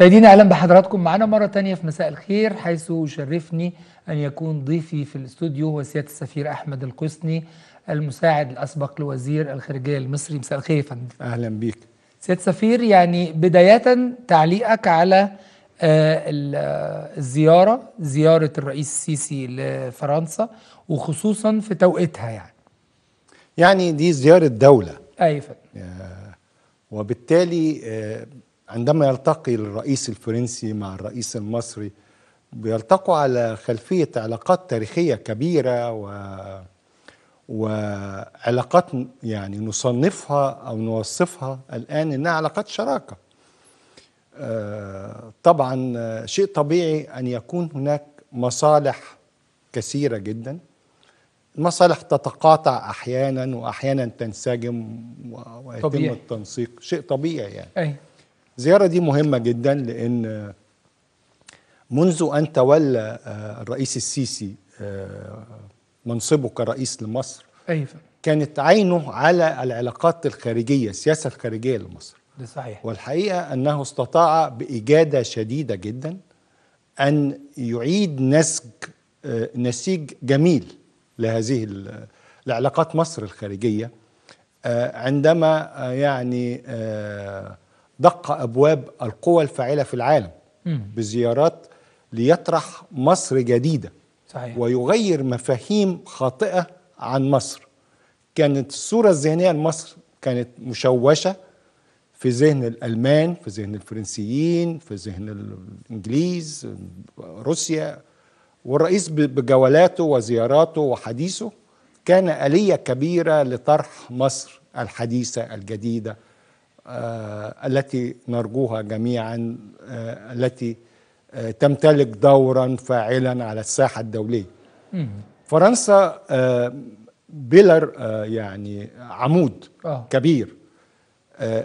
مشاهدينا اهلا بحضراتكم معنا مره تانية في مساء الخير حيث يشرفني ان يكون ضيفي في الاستوديو هو سياده السفير احمد القسني المساعد الاسبق لوزير الخارجيه المصري مساء الخير يا فندم اهلا بيك سياده السفير يعني بدايه تعليقك على آه، آه، الزياره زياره الرئيس السيسي لفرنسا وخصوصا في توقيتها يعني يعني دي زياره دوله اي أيوة فندم آه، وبالتالي عندما يلتقي الرئيس الفرنسي مع الرئيس المصري بيلتقوا على خلفية علاقات تاريخية كبيرة و وعلاقات يعني نصنفها أو نوصفها الآن إنها علاقات شراكة آه، طبعا شيء طبيعي أن يكون هناك مصالح كثيرة جدا المصالح تتقاطع أحيانا وأحيانا تنسجم ويتم طبيعي. التنسيق شيء طبيعي يعني أي. الزيارة دي مهمة جدا لأن منذ أن تولى آه، الرئيس السيسي آه، منصبه كرئيس لمصر أيوة. كانت عينه على العلاقات الخارجية السياسة الخارجية لمصر ده صحيح والحقيقة أنه استطاع بإجادة شديدة جدا أن يعيد نسج آه، نسيج جميل لهذه العلاقات مصر الخارجية عندما يعني دق أبواب القوى الفاعلة في العالم بزيارات ليطرح مصر جديدة صحيح. ويغير مفاهيم خاطئة عن مصر كانت الصورة الذهنية لمصر كانت مشوشة في ذهن الألمان في ذهن الفرنسيين في ذهن الإنجليز روسيا والرئيس بجولاته وزياراته وحديثه كان آلية كبيرة لطرح مصر الحديثة الجديدة آه، التي نرجوها جميعا آه، التي آه، تمتلك دورا فاعلا على الساحه الدوليه. فرنسا بيلر يعني عمود كبير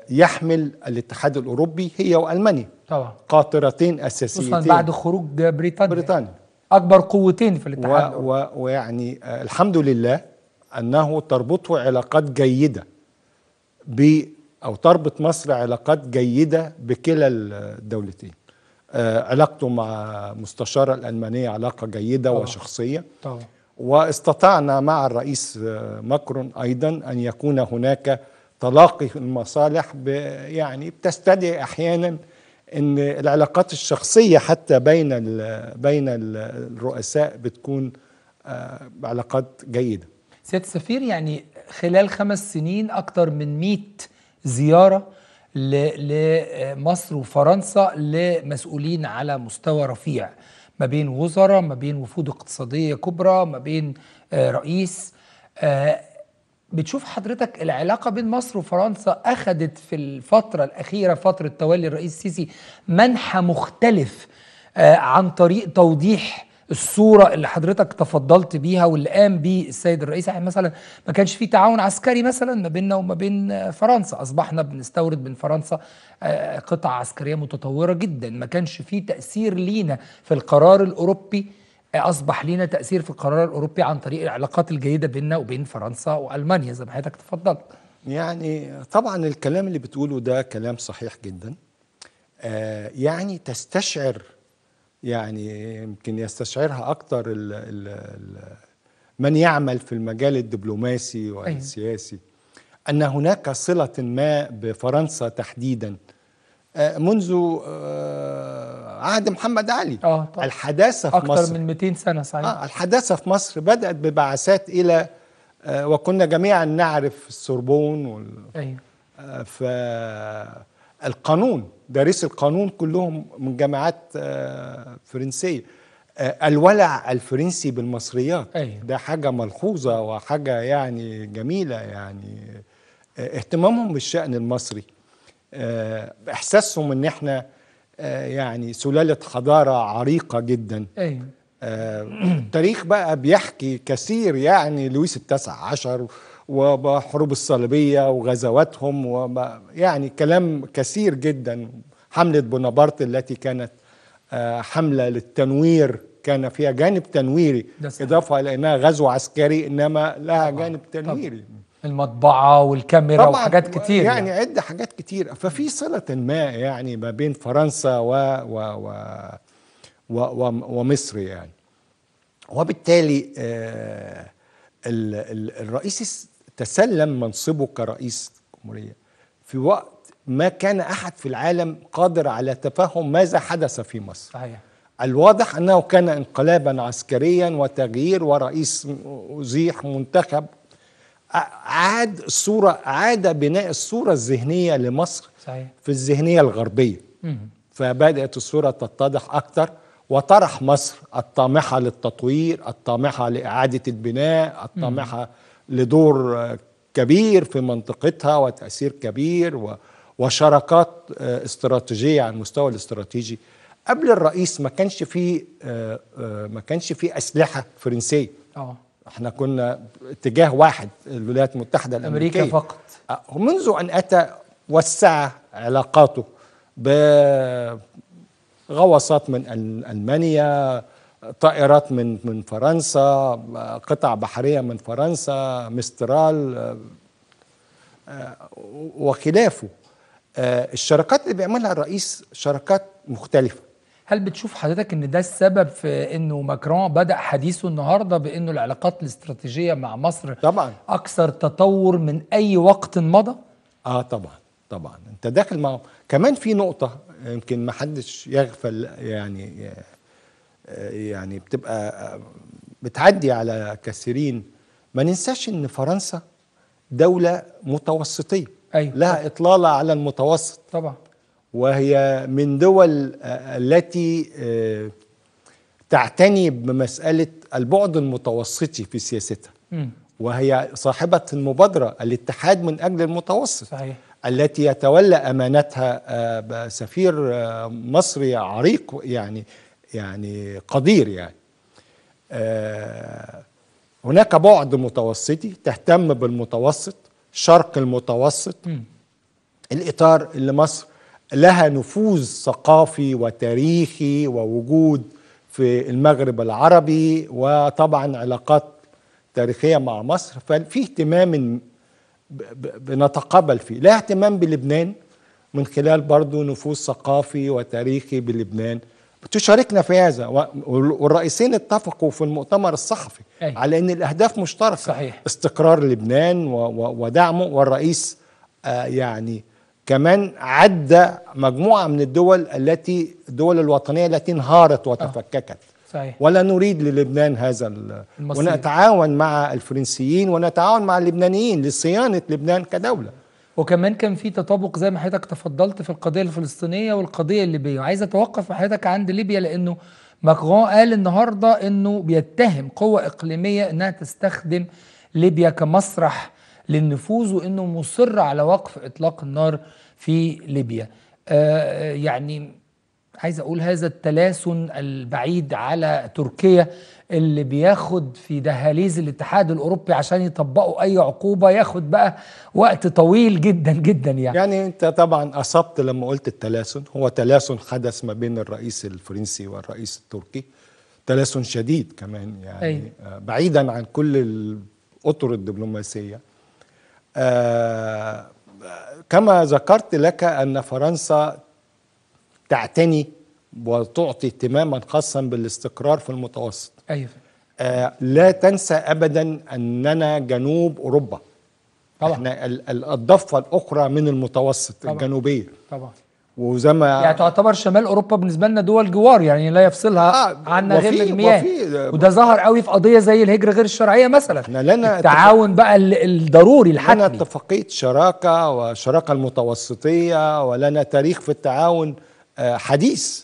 يحمل الاتحاد الاوروبي هي والمانيا طبعا قاطرتين اساسيتين خصوصا بعد خروج بريطانيا بريطانيا اكبر قوتين في الاتحاد و و ويعني الحمد لله انه تربطه علاقات جيده ب أو تربط مصر علاقات جيدة بكلا الدولتين آه، علاقته مع مستشارة الألمانية علاقة جيدة طبعا. وشخصية طبعا. واستطعنا مع الرئيس آه، ماكرون أيضا أن يكون هناك تلاقي المصالح يعني بتستدعي أحيانا ان العلاقات الشخصيه حتى بين ال بين الرؤساء بتكون آه، علاقات جيده سياده السفير يعني خلال خمس سنين اكثر من 100 زياره لمصر وفرنسا لمسؤولين على مستوى رفيع ما بين وزراء ما بين وفود اقتصاديه كبرى ما بين آه، رئيس آه، بتشوف حضرتك العلاقه بين مصر وفرنسا اخذت في الفتره الاخيره فتره تولي الرئيس السيسي منحى مختلف آه، عن طريق توضيح الصوره اللي حضرتك تفضلت بيها واللي قام بيه السيد الرئيس يعني مثلا ما كانش في تعاون عسكري مثلا ما بيننا وما بين فرنسا اصبحنا بنستورد من فرنسا آه، قطع عسكريه متطوره جدا ما كانش في تاثير لينا في القرار الاوروبي آه، اصبح لينا تاثير في القرار الاوروبي عن طريق العلاقات الجيده بيننا وبين فرنسا والمانيا زي ما حضرتك تفضلت يعني طبعا الكلام اللي بتقوله ده كلام صحيح جدا آه يعني تستشعر يعني يمكن يستشعرها اكثر ال ال من يعمل في المجال الدبلوماسي والسياسي أيوه. أن هناك صلة ما بفرنسا تحديدا آه، منذ آه، عهد محمد علي آه طبعا. الحداثة في أكثر مصر أكثر من 200 سنة صحيح آه الحداثة في مصر بدأت ببعثات إلى آه، وكنا جميعا نعرف السوربون وال... أيوه ف القانون دارس القانون كلهم من جامعات آه، فرنسيه آه، الولع الفرنسي بالمصريات ده حاجه ملحوظه وحاجه يعني جميله يعني آه، اهتمامهم بالشان المصري احساسهم ان احنا يعني سلاله حضاره عريقه جدا أيوة. التاريخ بقى بيحكي كثير يعني لويس التاسع عشر وحروب الصليبية وغزواتهم وما يعني كلام كثير جدا حملة بونابرت التي كانت آه، حملة للتنوير كان فيها جانب تنويري إضافة إلى أنها غزو عسكري إنما لها طبعا. جانب تنويري طبعا. المطبعة والكاميرا وحاجات كتير يعني, يعني عدة حاجات كتير ففي صلة ما يعني ما بين فرنسا و, و, و, و, و ومصر يعني وبالتالي آه الرئيس تسلم منصبه كرئيس جمهورية في وقت ما كان أحد في العالم قادر على تفهم ماذا حدث في مصر صحيح. الواضح أنه كان انقلابا عسكريا وتغيير ورئيس أزيح منتخب عاد الصورة عاد بناء الصورة الذهنية لمصر صحيح. في الذهنية الغربية مم. فبدأت الصورة تتضح أكثر وطرح مصر الطامحة للتطوير الطامحة لإعادة البناء الطامحة مم. لدور كبير في منطقتها وتأثير كبير وشراكات آه، استراتيجية على المستوى الاستراتيجي قبل الرئيس ما كانش فيه آه، آه، ما كانش فيه أسلحة فرنسية اه احنا كنا اتجاه واحد الولايات المتحدة الأمريكية أمريكا فقط منذ أن أتى وسع علاقاته بغواصات من ألمانيا طائرات من من فرنسا قطع بحريه من فرنسا مسترال آه، وخلافه آه، الشراكات اللي بيعملها الرئيس شراكات مختلفه هل بتشوف حضرتك ان ده السبب في انه ماكرون بدا حديثه النهارده بانه العلاقات الاستراتيجيه مع مصر طبعا اكثر تطور من اي وقت مضى اه طبعا طبعا انت داخل مع كمان في نقطه يمكن ما حدش يغفل يعني آه، آه، يعني بتبقى آه، بتعدي على كثيرين ما ننساش ان فرنسا دوله متوسطيه أيوة. لها اطلاله على المتوسط طبعا وهي من دول آه، التي تعتني بمساله البعد المتوسطي في سياستها وهي صاحبه المبادره الاتحاد من اجل المتوسط صحيح. التي يتولى امانتها سفير مصري عريق يعني يعني قدير يعني آه، هناك بعد متوسطي تهتم بالمتوسط شرق المتوسط م. الإطار اللي مصر لها نفوذ ثقافي وتاريخي ووجود في المغرب العربي وطبعا علاقات تاريخية مع مصر ففي اهتمام بنتقابل فيه لا اهتمام بلبنان من خلال برضو نفوذ ثقافي وتاريخي بلبنان تشاركنا في هذا والرئيسين اتفقوا في المؤتمر الصحفي أي. على ان الاهداف مشتركه صحيح. استقرار لبنان ودعمه والرئيس آه، يعني كمان عدى مجموعه من الدول التي الدول الوطنيه التي انهارت آه. وتفككت صحيح. ولا نريد للبنان هذا المصير. ونتعاون مع الفرنسيين ونتعاون مع اللبنانيين لصيانه لبنان كدوله وكمان كان في تطابق زي ما حضرتك تفضلت في القضيه الفلسطينيه والقضيه الليبيه وعايز اتوقف مع حضرتك عند ليبيا لانه ماكرون قال النهارده انه بيتهم قوه اقليميه انها تستخدم ليبيا كمسرح للنفوذ وانه مصر على وقف اطلاق النار في ليبيا آه يعني عايز اقول هذا التلاسن البعيد على تركيا اللي بياخد في دهاليز الاتحاد الاوروبي عشان يطبقوا اي عقوبه ياخد بقى وقت طويل جدا جدا يعني يعني انت طبعا اصبت لما قلت التلاسن هو تلاسن حدث ما بين الرئيس الفرنسي والرئيس التركي تلاسن شديد كمان يعني أي. آه، بعيدا عن كل الاطر الدبلوماسيه آه, آه، كما ذكرت لك ان فرنسا تعتني وتعطي اهتماما خاصا بالاستقرار في المتوسط ايوه آه لا تنسى ابدا اننا جنوب اوروبا طبعا احنا الضفه الاخرى من المتوسط طبعا. الجنوبيه طبعا وزي ما يعني تعتبر شمال اوروبا بالنسبه لنا دول جوار يعني لا يفصلها آه عنا غير المياه وده ظهر قوي في قضيه زي الهجره غير الشرعيه مثلا احنا لنا التعاون اتفق... بقى الضروري الحتمي لنا اتفاقيه شراكه وشراكه المتوسطيه ولنا تاريخ في التعاون آه، حديث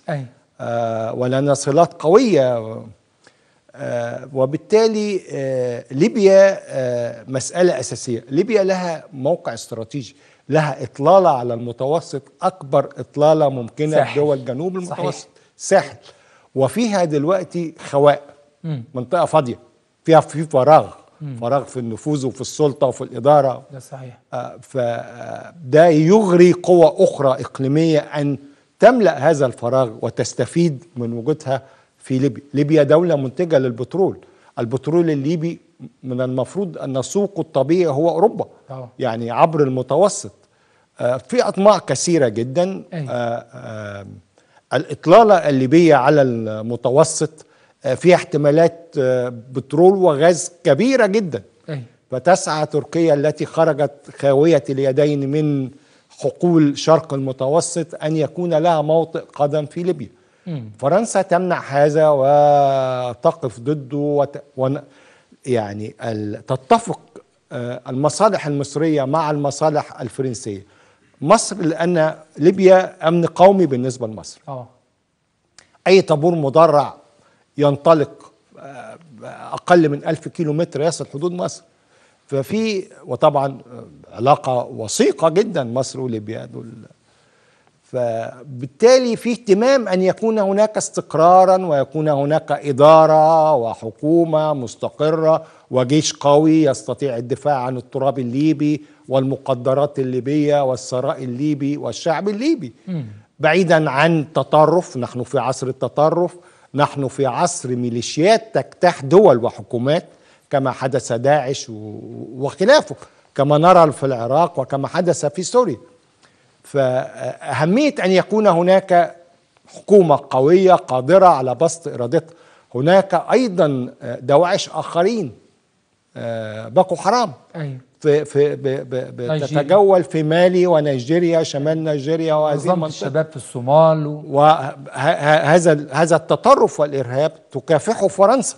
آه، ولنا صلات قوية آه، وبالتالي ليبيا مسألة أساسية ليبيا لها موقع استراتيجي لها إطلالة على المتوسط أكبر إطلالة ممكنة في دول جنوب المتوسط صحيح. ساحل وفيها دلوقتي خواء منطقة فاضية فيها في فراغ فراغ في النفوذ وفي السلطة وفي الإدارة ده صحيح فده يغري قوى أخرى إقليمية أن تملا هذا الفراغ وتستفيد من وجودها في ليبيا ليبيا دوله منتجه للبترول البترول الليبي من المفروض ان سوقه الطبيعي هو اوروبا أوه. يعني عبر المتوسط آه، في اطماع كثيره جدا آه، آه، الاطلاله الليبيه على المتوسط فيها احتمالات بترول وغاز كبيره جدا أي. فتسعى تركيا التي خرجت خاويه اليدين من حقول شرق المتوسط أن يكون لها موطئ قدم في ليبيا فرنسا تمنع هذا وتقف ضده وت... و... يعني ال... تتفق آه، المصالح المصرية مع المصالح الفرنسية مصر لأن ليبيا أمن قومي بالنسبة لمصر أوه. أي طابور مدرع ينطلق آه، أقل من ألف كيلو متر يصل حدود مصر ففي وطبعا آه، علاقة وثيقة جدا مصر وليبيا دول فبالتالي في اهتمام أن يكون هناك استقرارا ويكون هناك إدارة وحكومة مستقرة وجيش قوي يستطيع الدفاع عن التراب الليبي والمقدرات الليبية والثراء الليبي والشعب الليبي بعيدا عن تطرف نحن في عصر التطرف نحن في عصر ميليشيات تجتاح دول وحكومات كما حدث داعش وخلافه كما نرى في العراق وكما حدث في سوريا فأهمية أن يكون هناك حكومة قوية قادرة على بسط إرادتها هناك أيضا دواعش آخرين آه، بقوا حرام أيوه. في في بتتجول في مالي ونيجيريا شمال نيجيريا وهذه المنطقه الشباب في الصومال و... وهذا هذا التطرف والارهاب تكافحه فرنسا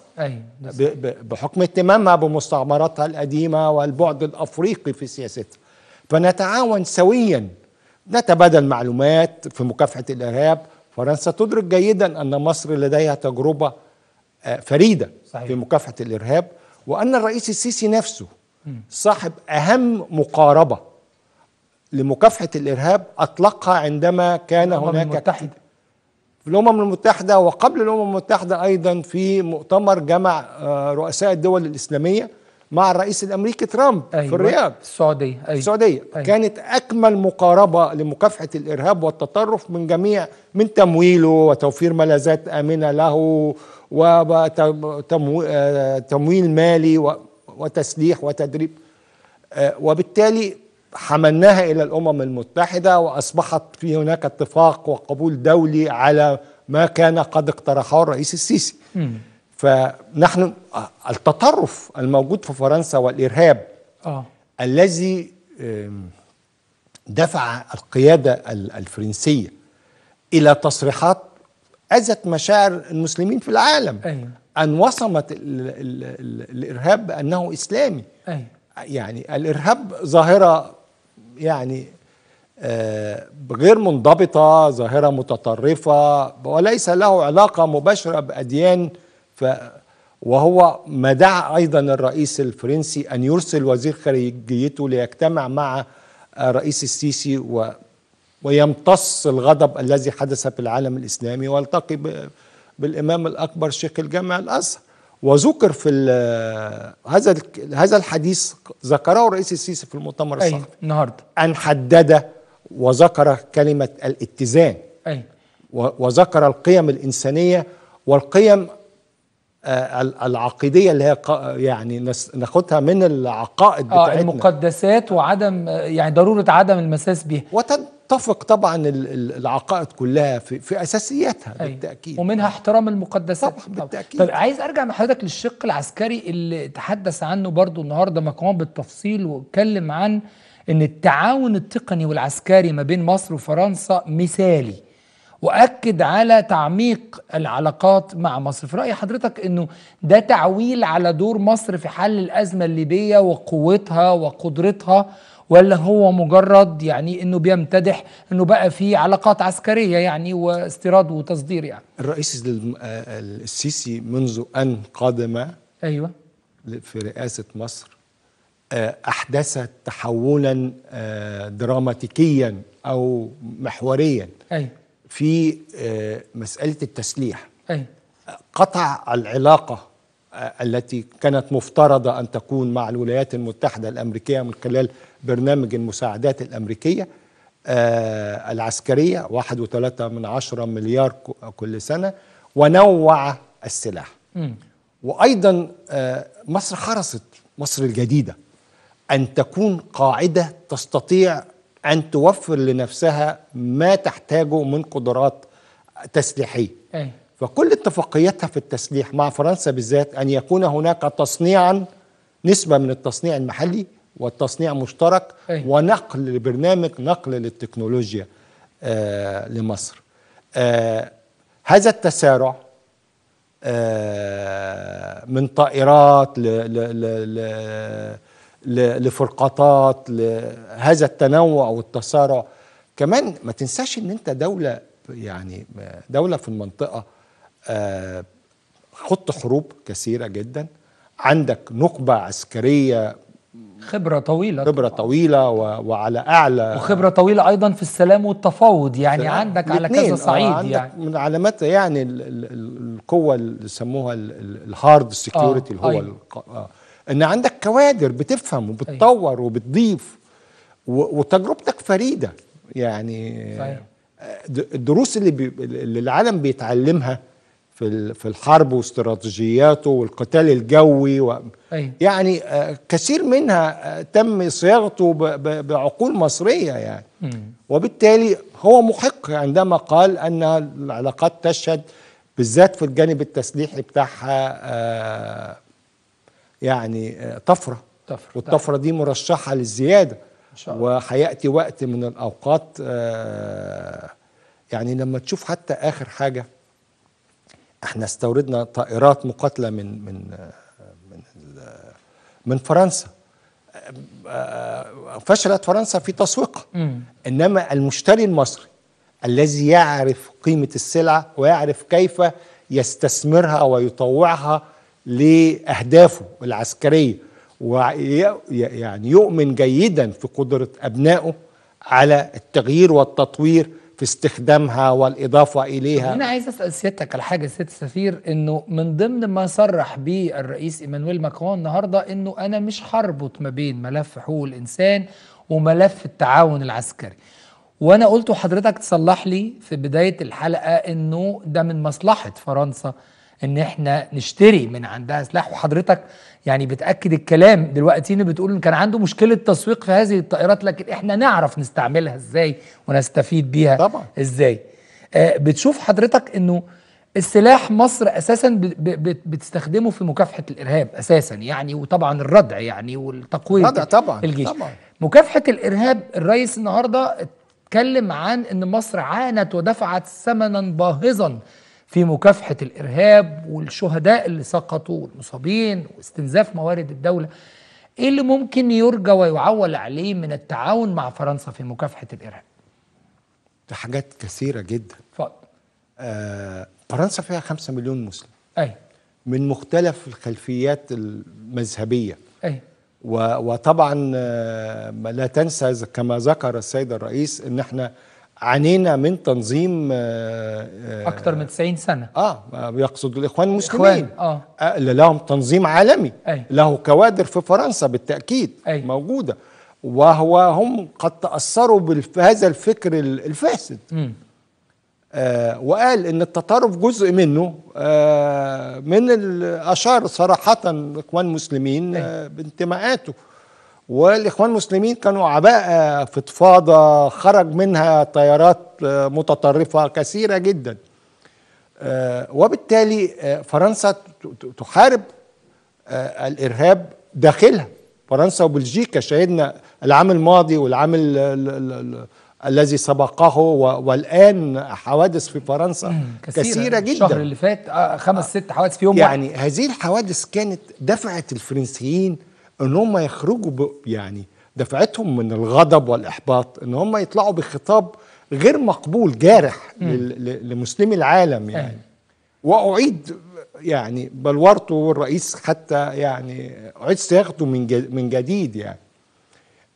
بحكم اهتمامها بمستعمراتها القديمه والبعد الافريقي في سياستها فنتعاون سويا نتبادل معلومات في مكافحه الارهاب فرنسا تدرك جيدا ان مصر لديها تجربه آه، فريده صحيح. في مكافحه الارهاب وان الرئيس السيسي نفسه صاحب أهم مقاربة لمكافحة الإرهاب أطلقها عندما كان هناك المتحدة. في الأمم المتحدة وقبل الأمم المتحدة أيضا في مؤتمر جمع آه، رؤساء الدول الإسلامية مع الرئيس الأمريكي ترامب أيوة. في الرياض السعودية أيوة. السعودية أيوة. كانت أكمل مقاربة لمكافحة الإرهاب والتطرف من جميع من تمويله وتوفير ملاذات آمنة له وتمويل آه، مالي و... وتسليح وتدريب آه، وبالتالي حملناها الى الامم المتحده واصبحت في هناك اتفاق وقبول دولي على ما كان قد اقترحه الرئيس السيسي فنحن آه، التطرف الموجود في فرنسا والارهاب آه. الذي دفع القياده الفرنسيه الى تصريحات اذت مشاعر المسلمين في العالم أيوة. أن وصمت الـ الـ الـ الإرهاب بأنه إسلامي أي. يعني الإرهاب ظاهرة يعني آه، غير منضبطة ظاهرة متطرفة وليس له علاقة مباشرة بأديان ف وهو ما دعا أيضا الرئيس الفرنسي أن يرسل وزير خارجيته ليجتمع مع الرئيس السيسي و ويمتص الغضب الذي حدث في العالم الإسلامي والتقي بالإمام الأكبر شيخ الجامع الأزهر وذكر في هذا هذا الحديث ذكره الرئيس السيسي في المؤتمر الصحفي النهارده أن حدد وذكر كلمة الاتزان أي. وذكر القيم الإنسانية والقيم آه، العقيديه اللي هي يعني ناخدها من العقائد آه، بتاعتنا المقدسات وعدم آه، يعني ضروره عدم المساس بها وتد تتفق طبعا العقائد كلها في, في اساسياتها أي. أيوة. بالتاكيد ومنها احترام المقدسات طبعا بالتاكيد طب عايز ارجع مع حضرتك للشق العسكري اللي تحدث عنه برضو النهارده مكرون بالتفصيل واتكلم عن ان التعاون التقني والعسكري ما بين مصر وفرنسا مثالي واكد على تعميق العلاقات مع مصر في راي حضرتك انه ده تعويل على دور مصر في حل الازمه الليبيه وقوتها وقدرتها ولا هو مجرد يعني انه بيمتدح انه بقى في علاقات عسكريه يعني واستيراد وتصدير يعني الرئيس السيسي منذ ان قدم ايوه في رئاسه مصر آه، احدث تحولا آه، دراماتيكيا او محوريا ايوه في آه، مسألة التسليح أي. قطع العلاقة آه، التي كانت مفترضة أن تكون مع الولايات المتحدة الأمريكية من خلال برنامج المساعدات الأمريكية آه، العسكرية واحد وثلاثة من عشرة مليار كل سنة ونوع السلاح م. وأيضا مصر حرصت مصر الجديدة أن تكون قاعدة تستطيع ان توفر لنفسها ما تحتاجه من قدرات تسليحيه فكل اتفاقياتها في التسليح مع فرنسا بالذات ان يكون هناك تصنيعا نسبه من التصنيع المحلي والتصنيع مشترك ونقل لبرنامج نقل للتكنولوجيا آه لمصر آه هذا التسارع آه من طائرات ل ل ل ل لفرقاطات لهذا التنوع والتسارع كمان ما تنساش ان انت دولة يعني دولة في المنطقة آه، خط حروب كثيرة جدا عندك نقبة عسكرية خبرة طويلة خبرة طبعا. طويلة وعلى أعلى وخبرة طويلة أيضا في السلام والتفاوض يعني سلام. عندك على كذا صعيد آه، عندك يعني من علامات يعني القوة اللي سموها الهارد سكيورتي اللي هو آه، أيوه. ان عندك كوادر بتفهم أيوة. وبتطور وبتضيف وتجربتك فريده يعني صحيح. الدروس اللي, بي اللي العالم بيتعلمها في في الحرب واستراتيجياته والقتال الجوي و أيه. يعني آه، كثير منها آه، تم صياغته بعقول مصريه يعني وبالتالي هو محق عندما قال ان العلاقات تشهد بالذات في الجانب التسليحي بتاعها آه، يعني آه، طفره طفره والطفره دي مرشحه للزياده ان شاء الله وهياتي وقت من الاوقات آه، يعني لما تشوف حتى اخر حاجه احنا استوردنا طائرات مقاتله من من آه، من من فرنسا فشلت فرنسا في تسويقها انما المشتري المصري الذي يعرف قيمه السلعه ويعرف كيف يستثمرها ويطوعها لأهدافه العسكرية ويعني يؤمن جيدا في قدرة أبنائه على التغيير والتطوير في استخدامها والإضافة إليها أنا عايز أسأل سيادتك على حاجة سيادة السفير أنه من ضمن ما صرح به الرئيس إيمانويل ماكرون النهاردة أنه أنا مش هربط ما بين ملف حقوق الإنسان وملف التعاون العسكري وانا قلت حضرتك تصلح لي في بدايه الحلقه انه ده من مصلحه فرنسا ان احنا نشتري من عندها سلاح وحضرتك يعني بتاكد الكلام دلوقتي انه بتقول ان كان عنده مشكله تسويق في هذه الطائرات لكن احنا نعرف نستعملها ازاي ونستفيد بيها طبعا. ازاي آه، بتشوف حضرتك انه السلاح مصر اساسا بتستخدمه في مكافحه الارهاب اساسا يعني وطبعا الردع يعني والتقويه ردع طبعا الجيش طبعا. مكافحه الارهاب الرئيس النهارده اتكلم عن ان مصر عانت ودفعت ثمنا باهظا في مكافحة الإرهاب والشهداء اللي سقطوا والمصابين واستنزاف موارد الدولة إيه اللي ممكن يرجى ويعول عليه من التعاون مع فرنسا في مكافحة الإرهاب؟ ده حاجات كثيرة جدا اتفضل آه فرنسا فيها 5 مليون مسلم أي من مختلف الخلفيات المذهبية أي وطبعا آه، لا تنسى كما ذكر السيد الرئيس ان احنا عانينا من تنظيم آه، آه، اكثر من 90 سنه اه يقصد الاخوان المسلمين إخوان. اه, آه، لهم تنظيم عالمي أي. له كوادر في فرنسا بالتاكيد أي. موجوده وهو هم قد تاثروا بهذا الفكر الفاسد آه وقال ان التطرف جزء منه آه من اشار صراحه الاخوان المسلمين آه بانتماءاته والاخوان المسلمين كانوا عباءه فضفاضه خرج منها تيارات آه، متطرفه كثيره جدا آه، وبالتالي آه، فرنسا تحارب الارهاب داخلها فرنسا وبلجيكا شهدنا العام الماضي والعام الذي سبقه والان حوادث في فرنسا كثيرة, كثيره جدا الشهر اللي فات خمس ست حوادث في يوم يعني واحد. هذه الحوادث كانت دفعت الفرنسيين ان هم يخرجوا يعني دفعتهم من الغضب والاحباط ان هم يطلعوا بخطاب غير مقبول جارح لمسلمي العالم يعني واعيد يعني بلورته والرئيس حتى يعني اعيد صياغته من من جديد يعني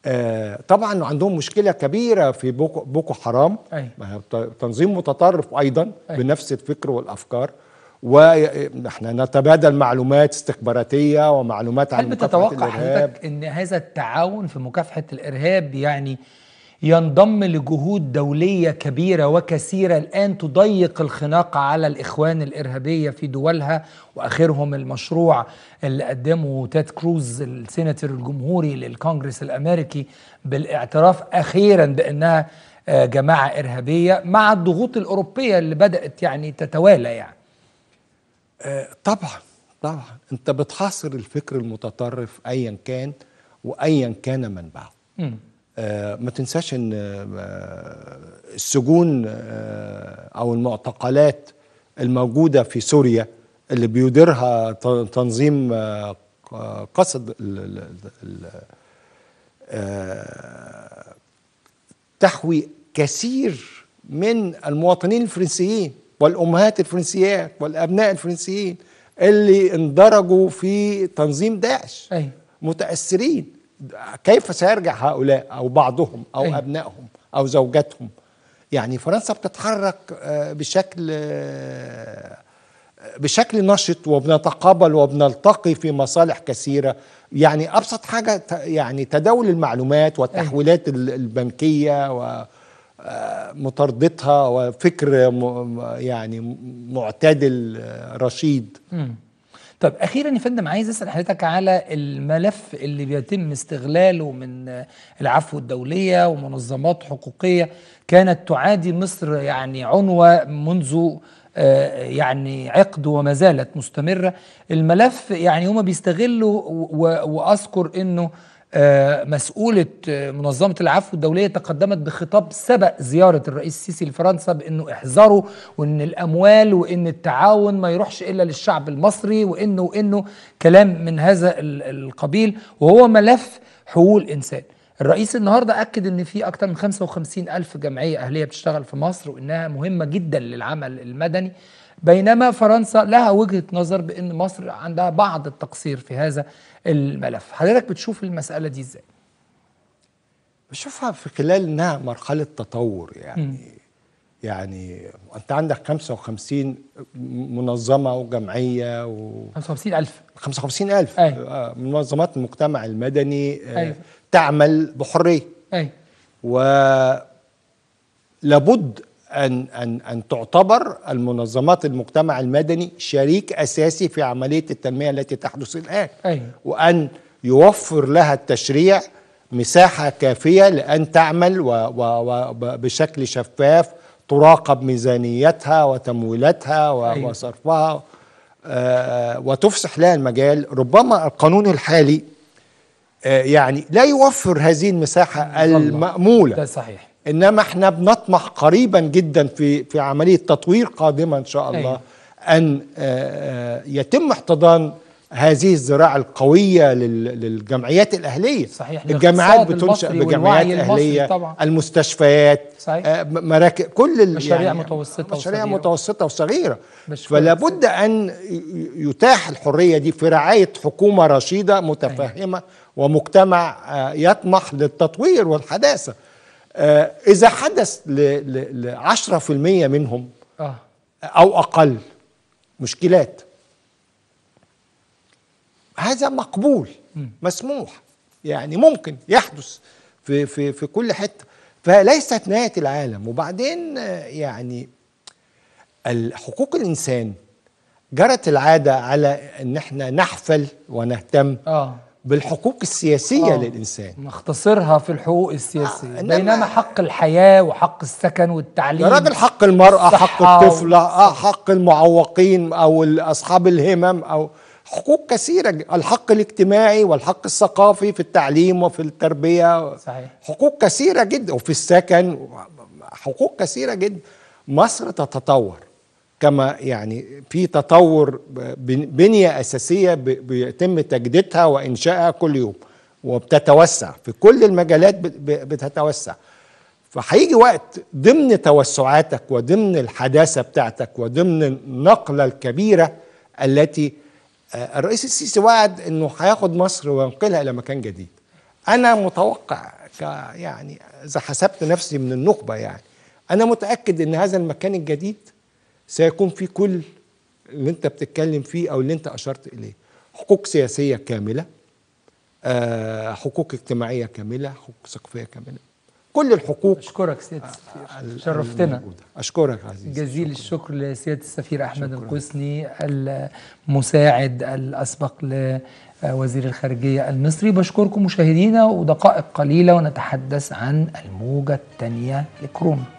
آه طبعا عندهم مشكله كبيره في بوكو, بوكو حرام أي. تنظيم متطرف ايضا أي. بنفس الفكر والافكار ونحن نتبادل معلومات استخباراتيه ومعلومات عن هل بتتوقع ان هذا التعاون في مكافحه الارهاب يعني ينضم لجهود دوليه كبيره وكثيره الان تضيق الخناق على الاخوان الارهابيه في دولها واخرهم المشروع اللي قدمه تاد كروز السيناتور الجمهوري للكونغرس الامريكي بالاعتراف اخيرا بانها آه، جماعه ارهابيه مع الضغوط الاوروبيه اللي بدات يعني تتوالى يعني طبعا طبعا انت بتحاصر الفكر المتطرف ايا كان وايا كان من بعد آه، ما تنساش ان آه، السجون آه، او المعتقلات الموجوده في سوريا اللي بيديرها تنظيم قصد تحوي كثير من المواطنين الفرنسيين والأمهات الفرنسيات والأبناء الفرنسيين اللي اندرجوا في تنظيم داعش أي. متأثرين كيف سيرجع هؤلاء أو بعضهم أو أي. أبنائهم أو زوجاتهم يعني فرنسا بتتحرك آه، بشكل آه، بشكل نشط وبنتقابل وبنلتقي في مصالح كثيرة يعني أبسط حاجة يعني تداول المعلومات والتحويلات البنكية و مطاردتها وفكر يعني معتدل رشيد مم. طب اخيرا يا فندم عايز اسال حضرتك على الملف اللي بيتم استغلاله من العفو الدوليه ومنظمات حقوقيه كانت تعادي مصر يعني عنوه منذ آه، يعني عقد وما زالت مستمره الملف يعني هما بيستغلوا واذكر انه آه، مسؤولة آه، منظمة العفو الدولية تقدمت بخطاب سبق زيارة الرئيس السيسي لفرنسا بأنه احذروا وأن الأموال وأن التعاون ما يروحش إلا للشعب المصري وأنه وأنه كلام من هذا القبيل وهو ملف حقوق الإنسان الرئيس النهارده أكد أن في أكثر من 55 ألف جمعية أهلية بتشتغل في مصر وأنها مهمة جدا للعمل المدني بينما فرنسا لها وجهة نظر بأن مصر عندها بعض التقصير في هذا الملف حضرتك بتشوف المسألة دي ازاي؟ بشوفها في خلال انها مرحلة تطور يعني م. يعني انت عندك 55 منظمه وجمعيه و 55 55 ألف أي. آه، منظمات المجتمع المدني آه، أي. تعمل بحريه أيوة. لابد أن أن أن تعتبر المنظمات المجتمع المدني شريك أساسي في عملية التنمية التي تحدث الآن أيوة. وأن يوفر لها التشريع مساحة كافية لأن تعمل و و و بشكل شفاف تراقب ميزانيتها وتمويلاتها أيوة. وصرفها آه، وتفسح لها المجال ربما القانون الحالي آه، يعني لا يوفر هذه المساحة المأمولة ده صحيح انما احنا بنطمح قريبا جدا في في عمليه تطوير قادمه ان شاء الله أيوه. ان آه، آه، يتم احتضان هذه الزراعة القوية للجمعيات الأهلية صحيح الجامعات بتنشأ بجمعيات أهلية طبعا. المستشفيات صحيح. آه، مراكز كل مشاريع يعني متوسطة مشاريع وصغيرة. متوسطة وصغيرة فلا بد أن يتاح الحرية دي في رعاية حكومة رشيدة متفهمة أيه. ومجتمع يطمح للتطوير والحداثة آه، إذا حدث ل 10% منهم آه. أو أقل مشكلات هذا مقبول مسموح يعني ممكن يحدث في في في كل حته فليست نهايه العالم وبعدين آه، يعني حقوق الانسان جرت العاده على ان احنا نحفل ونهتم آه. بالحقوق السياسية آه. للإنسان نختصرها في الحقوق السياسية آه. بينما حق الحياة وحق السكن والتعليم يا راجل حق المرأة حق الطفلة آه حق المعوقين أو أصحاب الهمم أو حقوق كثيرة الحق الاجتماعي والحق الثقافي في التعليم وفي التربية صحيح. حقوق كثيرة جدا وفي السكن حقوق كثيرة جدا مصر تتطور كما يعني في تطور بنية أساسية بيتم تجديدها وإنشائها كل يوم وبتتوسع في كل المجالات بتتوسع فهيجي وقت ضمن توسعاتك وضمن الحداثة بتاعتك وضمن النقلة الكبيرة التي آه، الرئيس السيسي وعد انه هياخد مصر وينقلها الى مكان جديد انا متوقع يعني اذا حسبت نفسي من النخبه يعني انا متاكد ان هذا المكان الجديد سيكون في كل اللي انت بتتكلم فيه او اللي انت اشرت اليه حقوق سياسيه كامله آه حقوق اجتماعيه كامله حقوق ثقافيه كامله كل الحقوق اشكرك سياده السفير شرفتنا اشكرك عزيز جزيل الشكر لسياده السفير احمد القسني المساعد الاسبق لوزير الخارجيه المصري بشكركم مشاهدينا ودقائق قليله ونتحدث عن الموجه الثانيه لكورونا